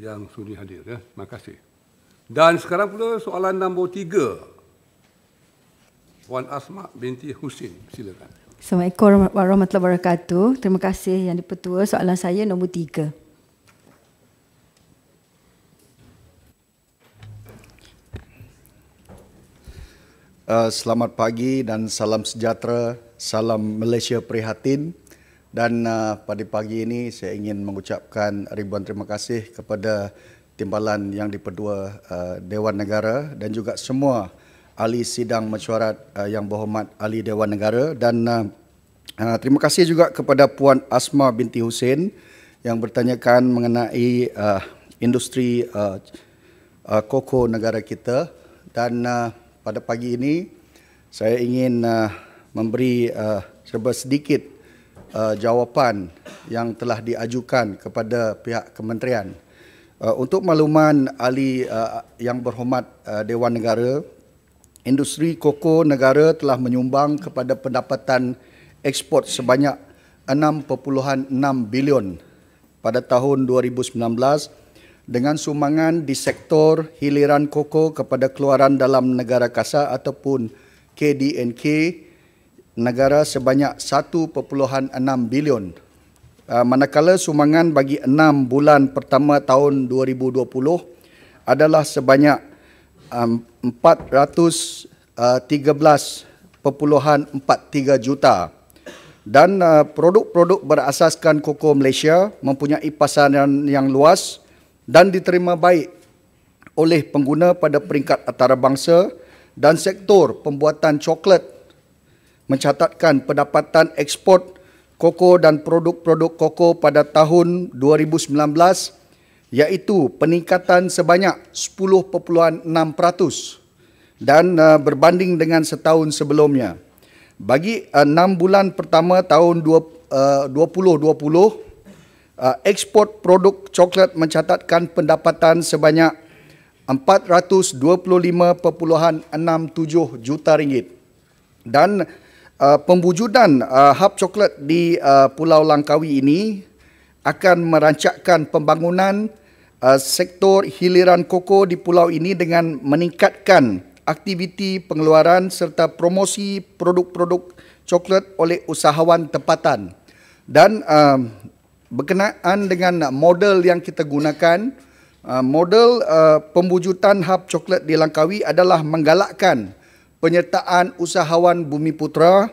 yang sudi hadir. Ya. Terima kasih. Dan sekarang pula soalan nombor tiga. Wan Asma binti Husin, silakan. Assalamualaikum warahmatullahi wabarakatuh. Terima kasih yang dipertua. Soalan saya nombor tiga. Uh, selamat pagi dan salam sejahtera. Salam Malaysia prihatin dan uh, pada pagi ini saya ingin mengucapkan ribuan terima kasih kepada timbalan yang diperdua uh, Dewan Negara dan juga semua ahli sidang mesyuarat uh, yang berhormat ahli Dewan Negara dan uh, uh, terima kasih juga kepada Puan Asma binti Hussein yang bertanyakan mengenai uh, industri uh, uh, koko negara kita dan uh, pada pagi ini saya ingin uh, memberi uh, serba sedikit uh, jawapan yang telah diajukan kepada pihak kementerian. Uh, untuk makluman ahli uh, yang berhormat uh, Dewan Negara, industri koko negara telah menyumbang kepada pendapatan ekspor sebanyak 6.6 bilion pada tahun 2019 dengan sumbangan di sektor hiliran koko kepada keluaran dalam negara kasar ataupun KDNK negara sebanyak 1.6 bilion. Ah, manakala sumangan bagi 6 bulan pertama tahun 2020 adalah sebanyak 413.43 ah, ah, juta dan produk-produk berasaskan koko Malaysia mempunyai pasaran yang luas dan diterima baik oleh pengguna pada peringkat antarabangsa dan sektor pembuatan coklat mencatatkan pendapatan ekspor koko dan produk-produk koko pada tahun 2019 iaitu peningkatan sebanyak 10.6% dan uh, berbanding dengan setahun sebelumnya. Bagi uh, eh, 6 bulan pertama tahun 2020, eh, uh, ekspor produk coklat mencatatkan pendapatan sebanyak 425.67 juta ringgit dan uh, pembujudan uh, hub coklat di uh, Pulau Langkawi ini akan merancakkan pembangunan uh, sektor hiliran koko di pulau ini dengan meningkatkan aktiviti pengeluaran serta promosi produk-produk coklat oleh usahawan tempatan dan uh, berkenaan dengan model yang kita gunakan uh, model uh, pembujutan hub coklat di Langkawi adalah menggalakkan penyertaan usahawan Bumi Putra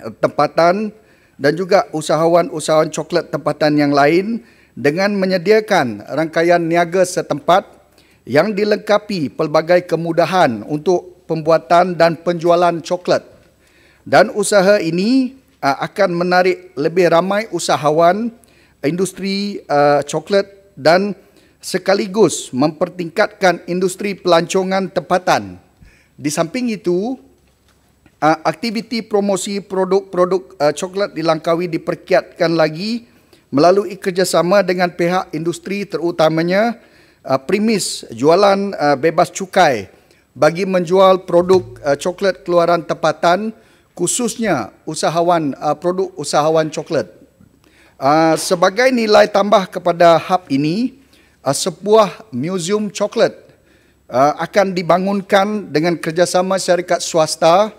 eh, tempatan dan juga usahawan-usahawan coklat tempatan yang lain dengan menyediakan rangkaian niaga setempat yang dilengkapi pelbagai kemudahan untuk pembuatan dan penjualan coklat. Dan usaha ini eh, akan menarik lebih ramai usahawan industri eh, coklat dan sekaligus mempertingkatkan industri pelancongan tempatan. Di samping itu, aktiviti promosi produk-produk coklat di Langkawi diperkiatkan lagi melalui kerjasama dengan pihak industri terutamanya premis jualan bebas cukai bagi menjual produk coklat keluaran tempatan khususnya usahawan produk usahawan coklat. sebagai nilai tambah kepada hub ini, sebuah museum coklat Uh, akan dibangunkan dengan kerjasama syarikat swasta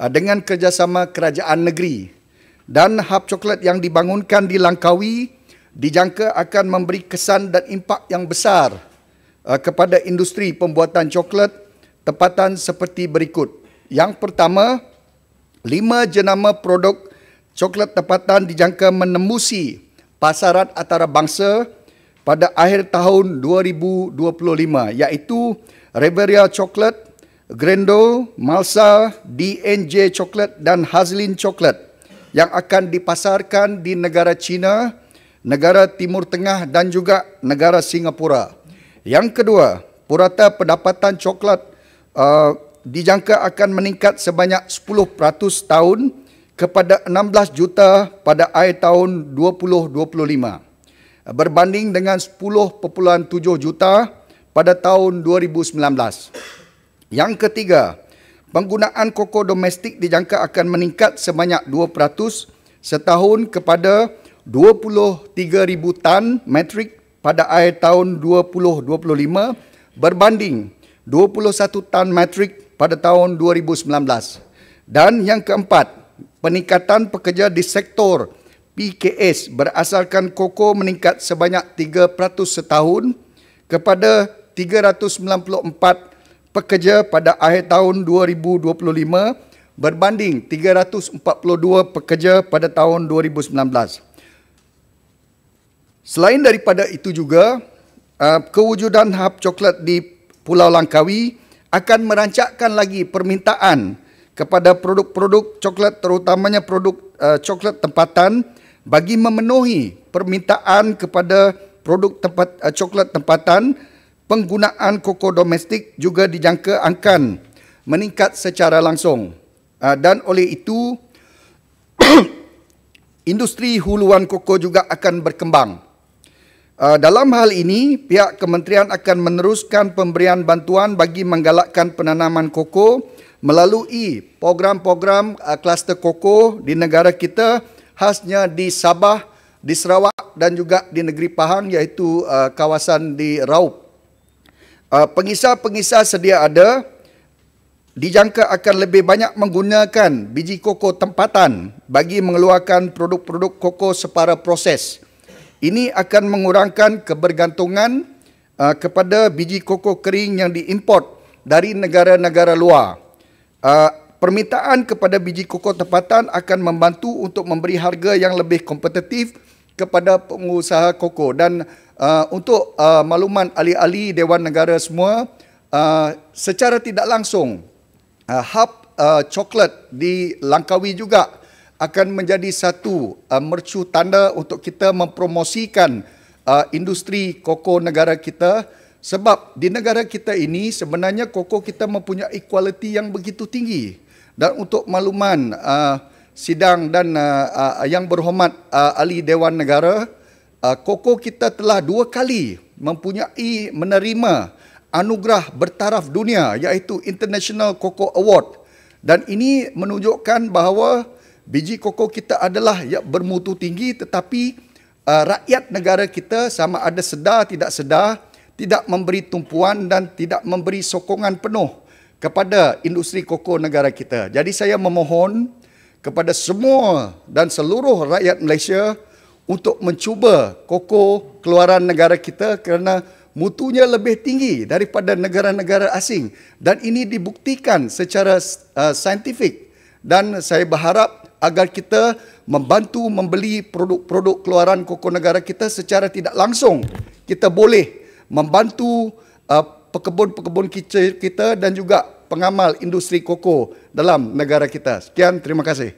uh, dengan kerjasama kerajaan negeri dan hub coklat yang dibangunkan di Langkawi dijangka akan memberi kesan dan impak yang besar uh, kepada industri pembuatan coklat tepatan seperti berikut. Yang pertama, lima jenama produk coklat tepatan dijangka menembusi pasaran antarabangsa bangsa pada akhir tahun 2025 iaitu Reveria Chocolate, Grendo, Malsa, DNJ Chocolate dan Hazlin Chocolate yang akan dipasarkan di negara China, negara Timur Tengah dan juga negara Singapura. Yang kedua, purata pendapatan coklat uh, dijangka akan meningkat sebanyak 10% tahun kepada 16 juta pada akhir tahun 2025 berbanding dengan 10.7 juta pada tahun 2019. Yang ketiga, penggunaan koko domestik dijangka akan meningkat sebanyak 2% setahun kepada 23,000 tan metrik pada akhir tahun 2025 berbanding 21 tan metrik pada tahun 2019. Dan yang keempat, peningkatan pekerja di sektor PKS berasaskan koko meningkat sebanyak 3% setahun kepada 394 pekerja pada akhir tahun 2025 berbanding 342 pekerja pada tahun 2019. Selain daripada itu juga, eh, kewujudan hub coklat di Pulau Langkawi akan merancakkan lagi permintaan kepada produk-produk coklat terutamanya produk eh, coklat tempatan bagi memenuhi permintaan kepada produk tempat, uh, coklat tempatan, penggunaan koko domestik juga dijangka akan meningkat secara langsung. Uh, dan oleh itu, industri huluan koko juga akan berkembang. Uh, dalam hal ini, pihak kementerian akan meneruskan pemberian bantuan bagi menggalakkan penanaman koko melalui program-program kluster uh, koko di negara kita khasnya di Sabah, di Sarawak dan juga di negeri Pahang iaitu uh, kawasan di Raub. Pengisah-pengisah uh, pengisar sedia ada dijangka akan lebih banyak menggunakan biji koko tempatan bagi mengeluarkan produk-produk koko separa proses. Ini akan mengurangkan kebergantungan uh, kepada biji koko kering yang diimport dari negara-negara luar. Uh, Permintaan kepada biji koko tempatan akan membantu untuk memberi harga yang lebih kompetitif kepada pengusaha koko dan uh, untuk uh, makluman ahli-ahli Dewan Negara semua uh, secara tidak langsung uh, hub uh, coklat di Langkawi juga akan menjadi satu uh, mercu tanda untuk kita mempromosikan uh, industri koko negara kita sebab di negara kita ini sebenarnya koko kita mempunyai kualiti yang begitu tinggi. Dan untuk makluman uh, sidang dan uh, uh, yang berhormat uh, ahli Dewan Negara, uh, Koko kita telah dua kali mempunyai menerima anugerah bertaraf dunia iaitu International Koko Award. Dan ini menunjukkan bahawa biji koko kita adalah ya, bermutu tinggi tetapi uh, rakyat negara kita sama ada sedar tidak sedar tidak memberi tumpuan dan tidak memberi sokongan penuh kepada industri koko negara kita. Jadi saya memohon kepada semua dan seluruh rakyat Malaysia untuk mencuba koko keluaran negara kita kerana mutunya lebih tinggi daripada negara-negara asing dan ini dibuktikan secara uh, saintifik dan saya berharap agar kita membantu membeli produk-produk keluaran koko negara kita secara tidak langsung kita boleh membantu uh, pekebun-pekebun kita dan juga pengamal industri koko dalam negara kita. Sekian, terima kasih.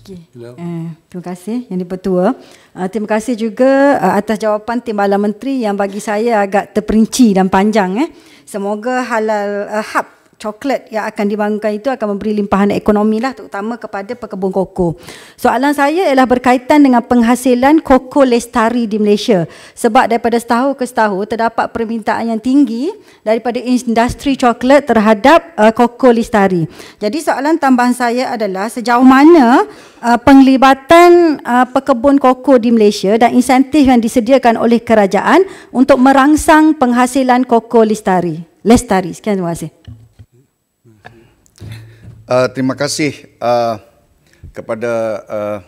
Okay. Eh, terima kasih yang dipertua. Uh, terima kasih juga uh, atas jawapan Timbalan Menteri yang bagi saya agak terperinci dan panjang. Eh. Semoga halal uh, eh, hub coklat yang akan dibangunkan itu akan memberi limpahan ekonomi lah terutama kepada pekebun koko. Soalan saya ialah berkaitan dengan penghasilan koko lestari di Malaysia sebab daripada setahun ke setahun terdapat permintaan yang tinggi daripada industri coklat terhadap uh, koko lestari. Jadi soalan tambahan saya adalah sejauh mana uh, penglibatan uh, pekebun koko di Malaysia dan insentif yang disediakan oleh kerajaan untuk merangsang penghasilan koko lestari. Lestari, sekian terima kasih. Uh, terima kasih uh, kepada uh,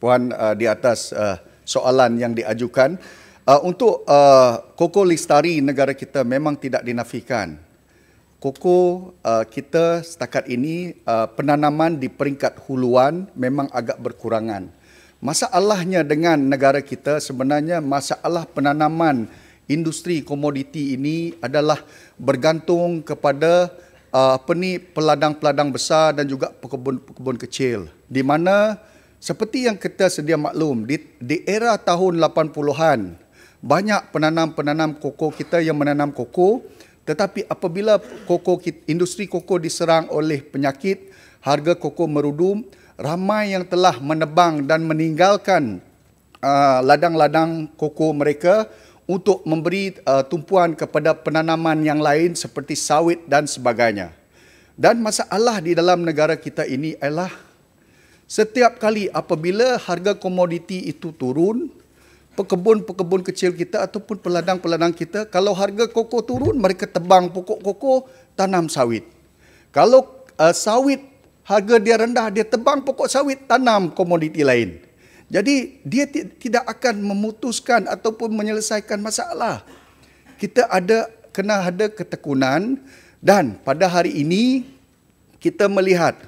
puan uh, di atas uh, soalan yang diajukan. Uh, untuk uh, koko listari negara kita memang tidak dinafikan. Koko uh, kita setakat ini uh, penanaman di peringkat huluan memang agak berkurangan. Masalahnya dengan negara kita sebenarnya masalah penanaman industri komoditi ini adalah bergantung kepada uh, apa ni peladang-peladang besar dan juga pekebun-pekebun kecil di mana seperti yang kita sedia maklum di, di era tahun 80-an banyak penanam-penanam koko kita yang menanam koko tetapi apabila koko industri koko diserang oleh penyakit harga koko merudum ramai yang telah menebang dan meninggalkan uh, ladang-ladang koko mereka untuk memberi uh, tumpuan kepada penanaman yang lain seperti sawit dan sebagainya. Dan masalah di dalam negara kita ini ialah setiap kali apabila harga komoditi itu turun, pekebun-pekebun kecil kita ataupun peladang-peladang kita, kalau harga koko turun, mereka tebang pokok koko, tanam sawit. Kalau uh, sawit harga dia rendah, dia tebang pokok sawit, tanam komoditi lain. Jadi dia tidak akan memutuskan ataupun menyelesaikan masalah. Kita ada kena ada ketekunan dan pada hari ini kita melihat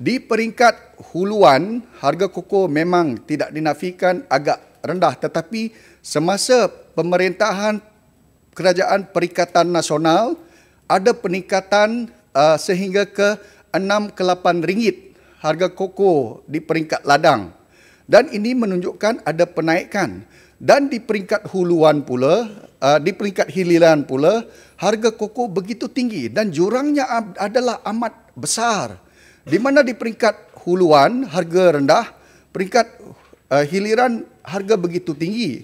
di peringkat huluan harga koko memang tidak dinafikan agak rendah tetapi semasa pemerintahan kerajaan perikatan nasional ada peningkatan uh, sehingga ke 6 ke 8 ringgit harga koko di peringkat ladang dan ini menunjukkan ada penaikan dan di peringkat huluan pula uh, di peringkat hiliran pula harga koko begitu tinggi dan jurangnya adalah amat besar di mana di peringkat huluan harga rendah peringkat uh, hiliran harga begitu tinggi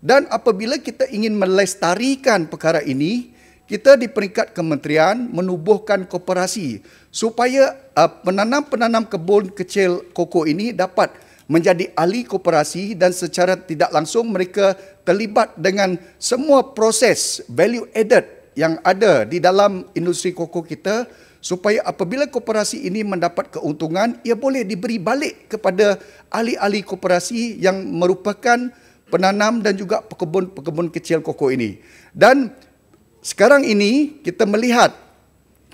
dan apabila kita ingin melestarikan perkara ini kita di peringkat kementerian menubuhkan koperasi supaya uh, penanam-penanam kebun kecil koko ini dapat menjadi ahli koperasi dan secara tidak langsung mereka terlibat dengan semua proses value added yang ada di dalam industri koko kita supaya apabila koperasi ini mendapat keuntungan ia boleh diberi balik kepada ahli-ahli koperasi yang merupakan penanam dan juga pekebun-pekebun kecil koko ini. Dan sekarang ini kita melihat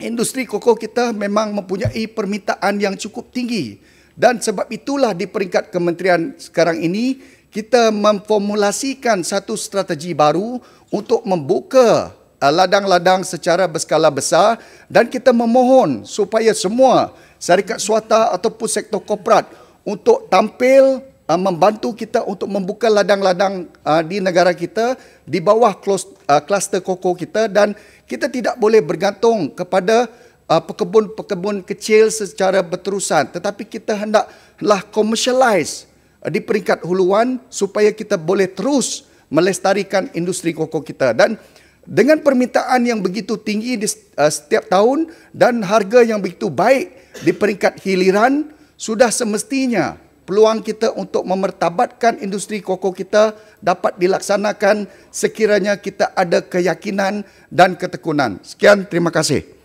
industri koko kita memang mempunyai permintaan yang cukup tinggi dan sebab itulah di peringkat kementerian sekarang ini kita memformulasikan satu strategi baru untuk membuka uh, ladang-ladang secara berskala besar dan kita memohon supaya semua syarikat swasta ataupun sektor korporat untuk tampil uh, membantu kita untuk membuka ladang-ladang uh, di negara kita di bawah uh, kluster uh, koko kita dan kita tidak boleh bergantung kepada uh, ah, pekebun-pekebun kecil secara berterusan tetapi kita hendaklah commercialize uh, di peringkat huluan supaya kita boleh terus melestarikan industri koko kita dan dengan permintaan yang begitu tinggi di uh, setiap tahun dan harga yang begitu baik di peringkat hiliran sudah semestinya peluang kita untuk memertabatkan industri koko kita dapat dilaksanakan sekiranya kita ada keyakinan dan ketekunan. Sekian, terima kasih.